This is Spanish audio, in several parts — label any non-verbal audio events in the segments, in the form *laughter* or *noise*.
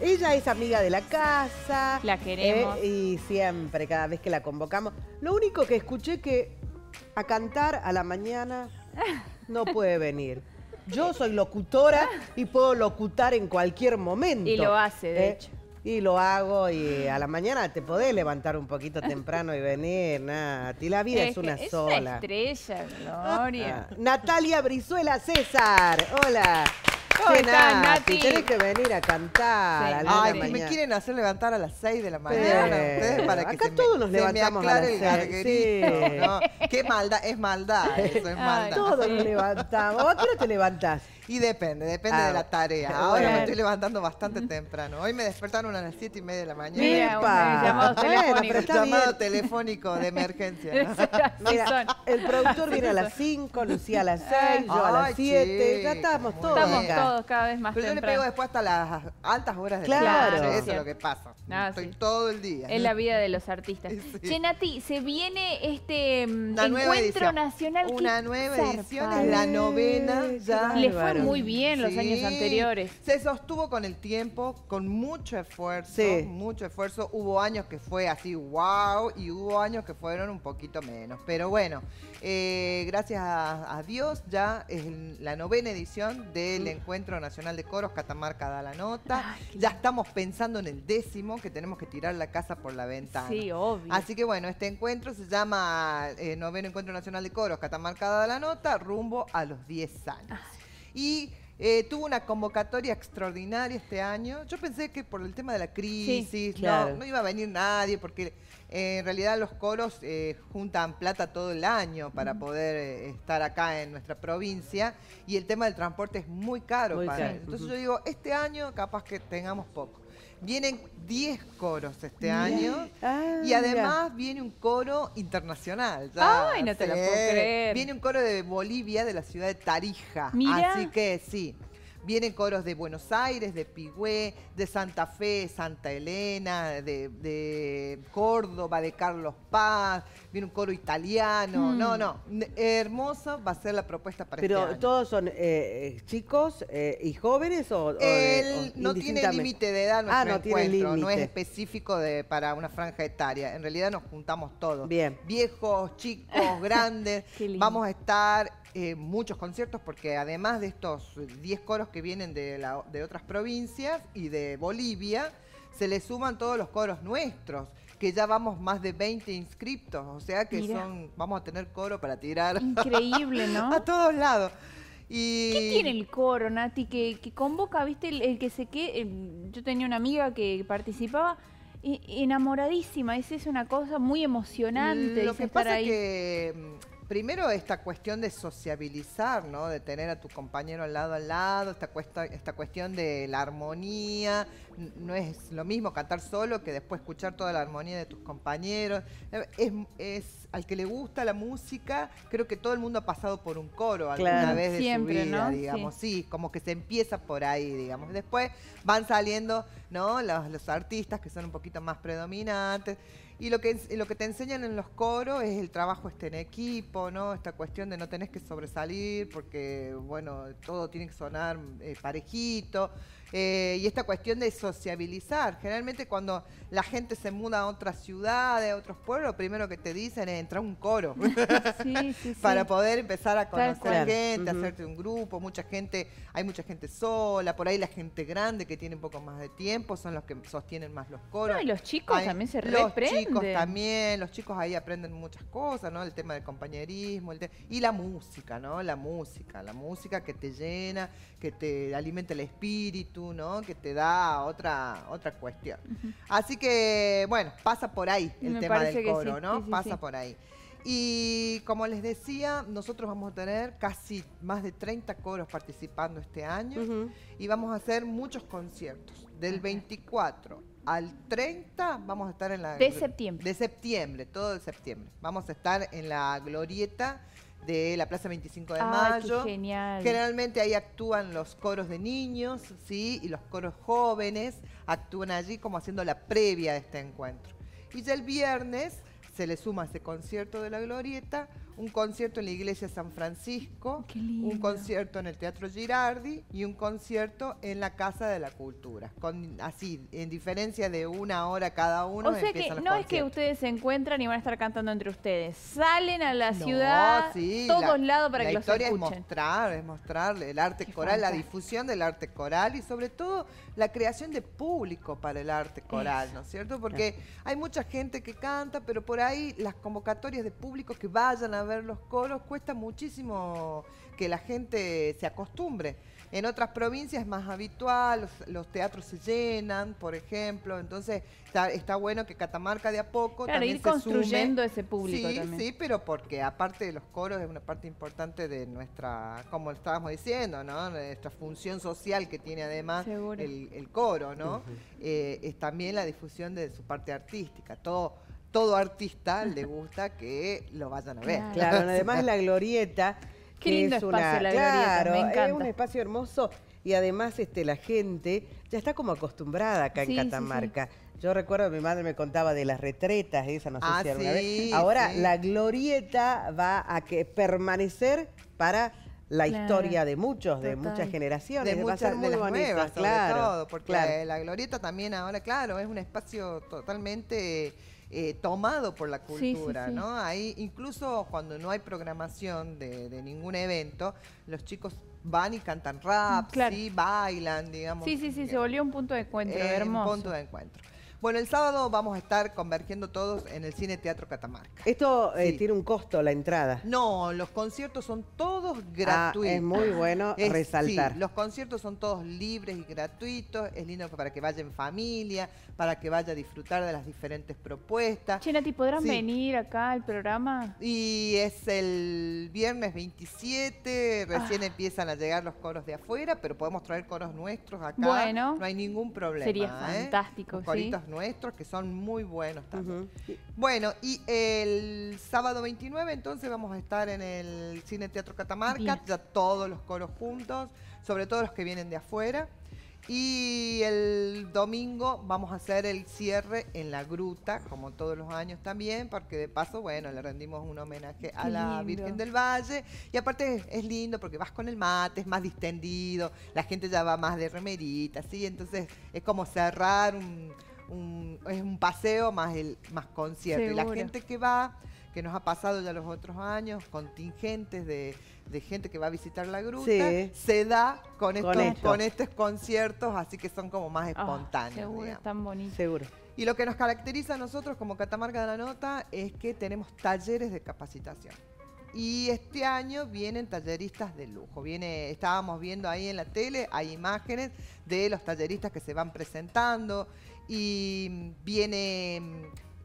Ella es amiga de la casa. La queremos. Eh, y siempre, cada vez que la convocamos. Lo único que escuché que a cantar a la mañana no puede venir. Yo soy locutora y puedo locutar en cualquier momento. Y lo hace, de eh, hecho. Y lo hago y a la mañana te podés levantar un poquito temprano y venir, nada. la vida es, una sola. estrella, Gloria. Ah, Natalia Brizuela César, hola. ¿Qué tal, Nati? Tienes que venir a cantar. Sí. A Ay, la me quieren hacer levantar a las 6 de la mañana sí. ustedes para que Acá se todos me, nos levantamos a las 6. El sí. ¿no? Qué maldad, es maldad, eso es maldad. Todos nos levantamos. ¿A qué hora te levantás? Y depende, depende de ah, la tarea. Ahora me estoy levantando bastante temprano. Hoy me despertaron a las 7 y media de la mañana. Mira, un llamado telefónico. llamado *laughs* telefónico de emergencia. *laughs* Mira, el productor viene a las 5, Lucía a las 6, yo a las 7. Ya estamos todos. Estamos todos cada vez más Pero yo le pego después hasta las altas horas de claro. la noche. Eso es lo que pasa. Ah, estoy todo el día. Es la vida de los artistas. *laughs* Sí. Chenati, se viene este mm, encuentro nacional. Una nueva edición, es la novena ya. le fue muy bien los años anteriores. Se sostuvo con el tiempo, con mucho esfuerzo, mucho esfuerzo. Hubo años que fue así, wow, y hubo años que fueron un poquito menos. Pero bueno, eh, gracias a, Dios ya es la novena edición del Encuentro Nacional de Coros Catamarca da la nota. ya estamos pensando en el décimo, que tenemos que tirar la casa por la ventana. Sí, obvio. Así que bueno, este encuentro se llama eh, Noveno Encuentro Nacional de Coros Catamarca da la nota, rumbo a los 10 años. Ah, y eh, tuvo una convocatoria extraordinaria este año. Yo pensé que por el tema de la crisis no, iba a venir nadie, porque eh, en realidad los coros eh, juntan plata todo el año para poder estar acá en nuestra provincia y el tema del transporte es muy caro para Entonces yo digo, este año capaz que tengamos poco. Vienen 10 coros este año ah, y además viene un coro internacional. no te puedo creer. Viene un coro de Bolivia, de la ciudad de Tarija. Así que sí. Vienen coros de Buenos Aires, de Pigüé, de Santa Fe, Santa Elena, de Córdoba, de Carlos Paz, viene un coro italiano. No, hmm. no. Hermosa va a ser la propuesta para Pero este año. todos son eh, eh, chicos eh, y jóvenes o, no tiene límite de edad nuestro ah, no encuentro. no es específico de, para una franja etaria. En realidad nos juntamos todos. Bien. Viejos, chicos, *laughs* grandes. Vamos a estar en muchos conciertos porque además de estos 10 coros que vienen de, de otras provincias y de Bolivia, se le suman todos los coros nuestros que ya vamos más de 20 inscriptos, o sea que son vamos a tener coro para tirar. *laughs* Increíble, ¿no? a todos lados. Y... ¿Qué tiene el coro, Nati? Que, que convoca, viste, el, que se que Yo tenía una amiga que participaba enamoradísima, Esa es una cosa muy emocionante. Lo que pasa que primero esta cuestión de sociabilizar, ¿no? De tener a tu compañero al lado al lado, esta, cuesta, esta cuestión de la armonía, no es lo mismo cantar solo que después escuchar toda la armonía de tus compañeros. Es, al que le gusta la música, creo que todo el mundo ha pasado por un coro alguna vez de su vida, digamos, sí. como que se empieza por ahí, digamos. Después van saliendo, los artistas que son un poquito más predominantes. Y lo que, lo que te enseñan en los coros es el trabajo este en equipo, ¿no? Esta cuestión de no tenés que sobresalir porque, bueno, todo tiene que sonar eh, parejito. Eh, y esta cuestión de sociabilizar. Generalmente cuando la gente se muda a otras ciudades, a otros pueblos, lo primero que te dicen es entrar a un coro *laughs* para poder empezar a conocer gente, hacerte un grupo. Mucha gente, hay mucha gente sola, por ahí la gente grande que tiene un poco más de tiempo son los que sostienen más los coros. No, y los chicos también se reprenden. Los chicos también, los chicos ahí aprenden muchas cosas, ¿no? El tema del compañerismo el y la música, ¿no? La música, la música que te llena, que te alimenta el espíritu que te da otra, otra cuestión. Así que, bueno, pasa por ahí el tema del coro, ¿no? pasa por ahí. Y como les decía, nosotros vamos a tener casi más de 30 coros participando este año y vamos a hacer muchos conciertos. Del 24 al 30 vamos a estar en la... De septiembre. De septiembre, todo de septiembre. Vamos a estar en la glorieta de la Plaza 25 de Mayo. genial. Generalmente ahí actúan los coros de niños, ¿sí? Y los coros jóvenes actúan allí como haciendo la previa de este encuentro. Y ya el viernes se le suma ese concierto de la glorieta un concierto en la iglesia San Francisco, un concierto en el Teatro Girardi y un concierto en la Casa de la Cultura. así, en diferencia de una hora cada uno. O sea que no es que ustedes se encuentran y van a estar cantando entre ustedes. Salen a la ciudad, todos lados para que los escuchen. La historia es mostrar, es el arte coral, la difusión del arte coral y sobre todo la creación de público para el arte coral, ¿no es cierto? Porque hay mucha gente que canta, pero por ahí las convocatorias de público que vayan a ver los coros, cuesta muchísimo que la gente se acostumbre. En otras provincias es más habitual, los, teatros se llenan, por ejemplo, entonces está, bueno que Catamarca de a poco claro, ir construyendo ese público. Sí, sí, pero porque aparte de los coros es una parte importante de nuestra, como estábamos diciendo, nuestra función social que tiene además el, coro, ¿no? Eh, es también la difusión de su parte artística, todo todo artista le gusta que lo vayan a ver. Claro, además la glorieta. Qué es espacio Es un espacio hermoso y además este, la gente ya está como acostumbrada acá en Catamarca. Yo recuerdo mi madre me contaba de las retretas, esa no sé ah, si alguna vez. Ahora la glorieta va a que permanecer para la historia de muchos, de muchas generaciones. De muchas, de las nuevas, sobre claro. Todo, porque la, glorieta también ahora, claro, es un espacio totalmente eh, tomado por la cultura, ¿no? Ahí, incluso cuando no hay programación de, ningún evento, los chicos van y cantan rap, mm, bailan, digamos. Sí, sí, sí, eh, se volvió un punto de encuentro, eh, hermoso. Un punto de encuentro. Bueno, el sábado vamos a estar convergiendo todos en el Cine Teatro Catamarca. ¿Esto eh, tiene un costo la entrada? No, los conciertos son todos ah, gratuitos. es muy bueno *laughs* resaltar. los conciertos son todos libres y gratuitos. Es lindo para que vaya en familia, para que vaya a disfrutar de las diferentes propuestas. Chenati, ¿podrán venir acá al programa? Y es el viernes 27, recién ah. empiezan a llegar los coros de afuera, pero podemos traer coros nuestros acá. Bueno. No hay ningún problema. Sería ¿eh? fantástico, sí nuestros, que son muy buenos también. Bueno, y el sábado 29 entonces vamos a estar en el Cine Teatro Catamarca, ya todos los coros juntos, sobre todo los que vienen de afuera. Y el domingo vamos a hacer el cierre en la gruta, como todos los años también, porque de paso, bueno, le rendimos un homenaje a la Virgen del Valle. Y aparte es, lindo porque vas con el mate, es más distendido, la gente ya va más de remerita, ¿sí? Entonces es como cerrar un, es un paseo más, el, más concierto. Y la gente que va, que nos ha pasado ya los otros años, contingentes de, gente que va a visitar la gruta, se da con estos, con, estos conciertos, así que son como más ah, espontáneos. seguro, tan bonito. Seguro. Y lo que nos caracteriza a nosotros como Catamarca de la Nota es que tenemos talleres de capacitación. Y este año vienen talleristas de lujo. Viene, estábamos viendo ahí en la tele, hay imágenes de los talleristas que se van presentando. Y viene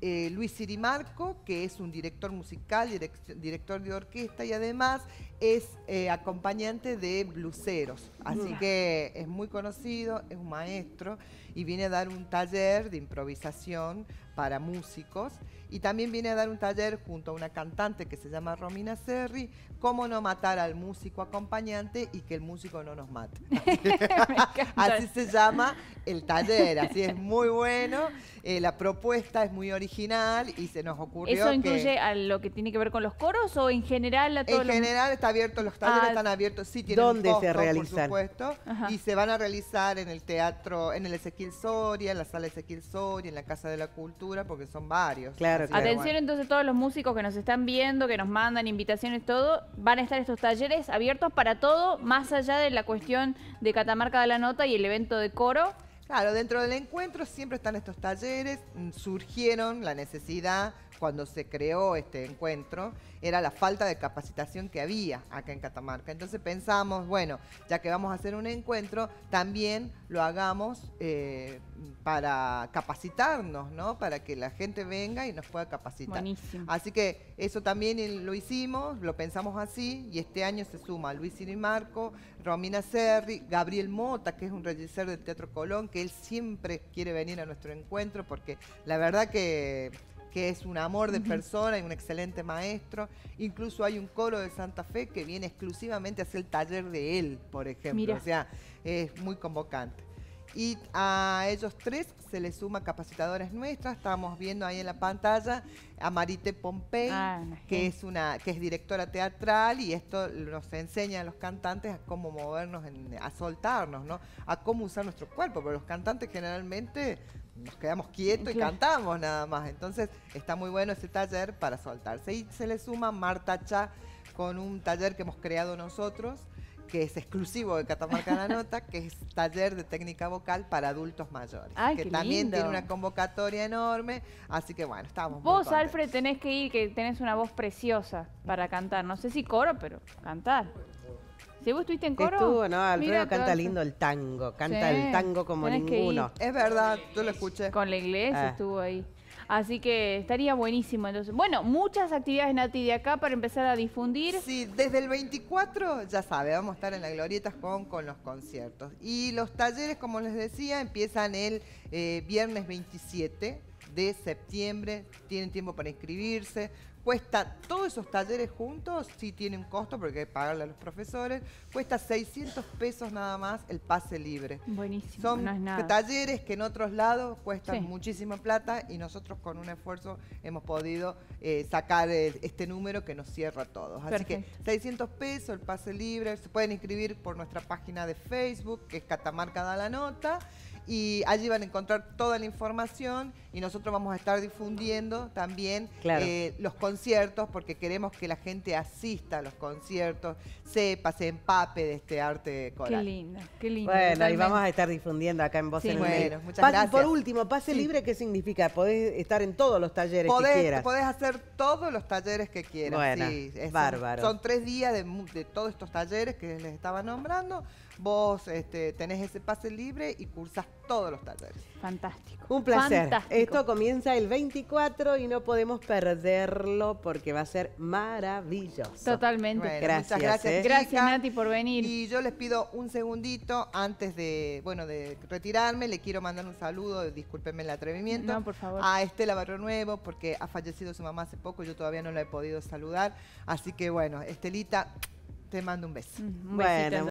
eh, Luis Sirimarco, que es un director musical, director de orquesta y además es eh, acompañante de bluseros. Así que es muy conocido, es un maestro y viene a dar un taller de improvisación para músicos y también viene a dar un taller junto a una cantante que se llama Romina Serri, cómo no matar al músico acompañante y que el músico no nos mate. *laughs* así se llama el taller, así es muy bueno, eh, la propuesta es muy original y se nos ocurrió ¿Eso incluye a lo que tiene que ver con los coros o en general a todos En general está abierto, los talleres ah, están abiertos, sí tienen un costo, por supuesto, y se van a realizar en el teatro, en el Ezequiel Soria, en la sala Ezequiel Soria, en la Casa de la Cultura, porque son varios. Claro, Atención entonces todos los músicos que nos están viendo, que nos mandan invitaciones, todo, van a estar estos talleres abiertos para todo, más allá de la cuestión de Catamarca de la Nota y el evento de coro. Claro, dentro del encuentro siempre están estos talleres, mm, surgieron la necesidad cuando se creó este encuentro era la falta de capacitación que había acá en Catamarca. Entonces pensamos, bueno, ya que vamos a hacer un encuentro, también lo hagamos eh, para capacitarnos, ¿no? Para que la gente venga y nos pueda capacitar. Así que eso también eh, lo hicimos, lo pensamos así, y este año se suma Luis y Marco, Romina Serri, Gabriel Mota, que es un regisseur del Teatro Colón, que él siempre quiere venir a nuestro encuentro, porque la verdad que que es un amor de persona y un excelente maestro. Incluso hay un coro de Santa Fe que viene exclusivamente a hacer el taller de él, por ejemplo. O sea, es muy convocante. Y a ellos tres se les suma capacitadoras nuestras. Estamos viendo ahí en la pantalla a Marite Pompey, ah, que, es una, que es directora teatral y esto nos enseña a los cantantes a cómo movernos, a soltarnos, ¿no? a cómo usar nuestro cuerpo. Pero los cantantes generalmente nos quedamos quietos y cantamos nada más. Entonces está muy bueno ese taller para soltarse. Y se le suma Marta Cha con un taller que hemos creado nosotros, que es exclusivo de Catamarca La *laughs* Nota, que es taller de técnica vocal para adultos mayores. que también tiene una convocatoria enorme, así que bueno, estamos Vos, Alfred, tenés que ir, que tenés una voz preciosa para cantar. No sé si coro, pero cantar. Si vos estuviste en coro. Estuvo, no, Alfredo canta lindo el tango, canta el tango como ninguno. Es verdad, tú lo escuché. Con la iglesia ah. estuvo ahí. Así que estaría buenísimo. Entonces, bueno, muchas actividades Nati de acá para empezar a difundir. Sí, desde el 24 ya sabe, vamos a estar en la Glorieta con, con los conciertos. Y los talleres, como les decía, empiezan el eh, viernes 27 de septiembre. Tienen tiempo para inscribirse. Cuesta todos esos talleres juntos, sí tienen costo porque hay que pagarle a los profesores. Cuesta 600 pesos nada más el pase libre. Buenísimo. Son talleres que en otros lados cuestan muchísima plata y nosotros con un esfuerzo hemos podido eh, sacar este número que nos cierra a todos. Así que 600 pesos el pase libre. Se pueden inscribir por nuestra página de Facebook que es Catamarca da la nota y allí van a encontrar toda la información y nosotros vamos a estar difundiendo también eh, los conciertos porque queremos que la gente asista a los conciertos, sepa, se empape de este arte coral. Qué lindo, qué lindo. Bueno, y vamos a estar difundiendo acá en Voz en bueno, muchas gracias. Por último, pase libre, ¿qué significa? Podés estar en todos los talleres que quieras. Podés hacer todos los talleres que quieras. Bueno, es bárbaro. Son, tres días de todos estos talleres que les estaba nombrando Vos este, tenés ese pase libre y cursas todos los talleres. Fantástico. Un placer. Esto comienza el 24 y no podemos perderlo porque va a ser maravilloso. Totalmente. gracias. Muchas gracias. Eh. Gracias, Nati, por venir. Y yo les pido un segundito antes de, bueno, de retirarme. Le quiero mandar un saludo, discúlpenme el atrevimiento. por favor. A Estela Barrio Nuevo, porque ha fallecido su mamá hace poco, y yo todavía no la he podido saludar. Así que bueno, Estelita, te mando un beso. Mm, bueno.